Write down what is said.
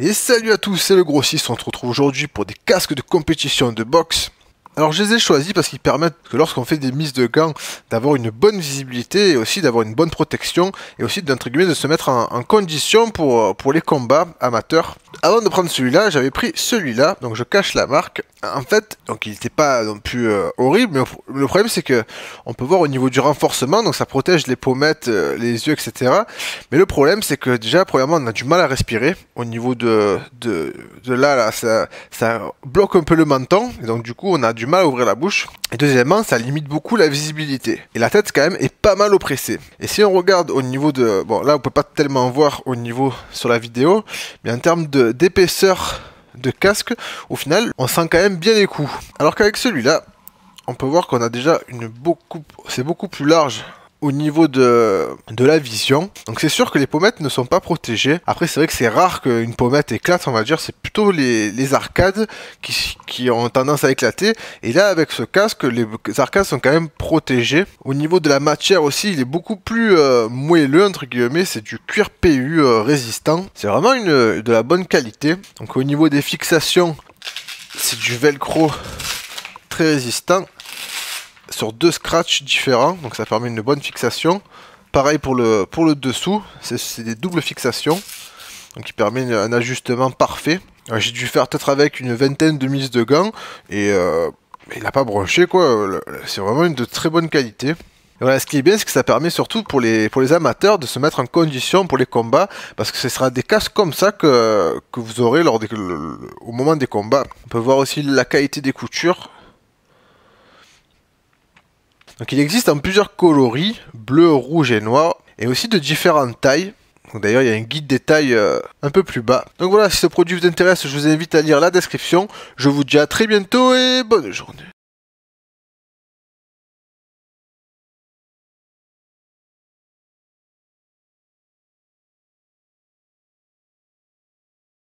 Et salut à tous, c'est le grossiste, on se retrouve aujourd'hui pour des casques de compétition de boxe. Alors je les ai choisis parce qu'ils permettent que lorsqu'on fait des mises de gants, d'avoir une bonne visibilité et aussi d'avoir une bonne protection et aussi d'entre de se mettre en, condition pour, pour les combats amateurs. Avant de prendre celui-là, j'avais pris celui-là, donc je cache la marque en fait, donc il n'était pas non plus euh, horrible, mais le problème c'est que on peut voir au niveau du renforcement, donc ça protège les pommettes, euh, les yeux, etc. Mais le problème c'est que déjà, premièrement, on a du mal à respirer au niveau de, de, là, ça, ça, bloque un peu le menton, et donc du coup on a du mal à ouvrir la bouche. Et deuxièmement, ça limite beaucoup la visibilité. Et la tête quand même est pas mal oppressée. Et si on regarde au niveau de... Bon là on peut pas tellement voir au niveau sur la vidéo, mais en termes d'épaisseur de casque, au final, on sent quand même bien les coups. Alors qu'avec celui-là, on peut voir qu'on a déjà une beaucoup, c'est beaucoup plus large au niveau de, la vision. Donc c'est sûr que les pommettes ne sont pas protégées. Après c'est vrai que c'est rare qu'une pommette éclate, on va dire. C'est plutôt les, arcades qui, ont tendance à éclater. Et là avec ce casque, les arcades sont quand même protégées. Au niveau de la matière aussi, il est beaucoup plus euh, moelleux entre guillemets. C'est du cuir PU euh, résistant. C'est vraiment une, de la bonne qualité. Donc au niveau des fixations, c'est du velcro très résistant sur deux scratchs différents, donc ça permet une bonne fixation. Pareil pour le, pour le dessous, c'est des doubles fixations, donc qui permet un ajustement parfait. Euh, j'ai dû faire peut-être avec une vingtaine de mises de gants, et euh, il n'a pas branché quoi, c'est vraiment une de très bonne qualité. Voilà, ce qui est bien, c'est que ça permet surtout pour les, pour les amateurs de se mettre en condition pour les combats, parce que ce sera des casques comme ça que, que vous aurez lors au moment des combats. On peut voir aussi la qualité des coutures, donc il existe en plusieurs coloris, bleu, rouge et noir, et aussi de différentes tailles. D'ailleurs, il y a un guide des tailles euh, un peu plus bas. Donc voilà, si ce produit vous intéresse, je vous invite à lire la description. Je vous dis à très bientôt et bonne journée.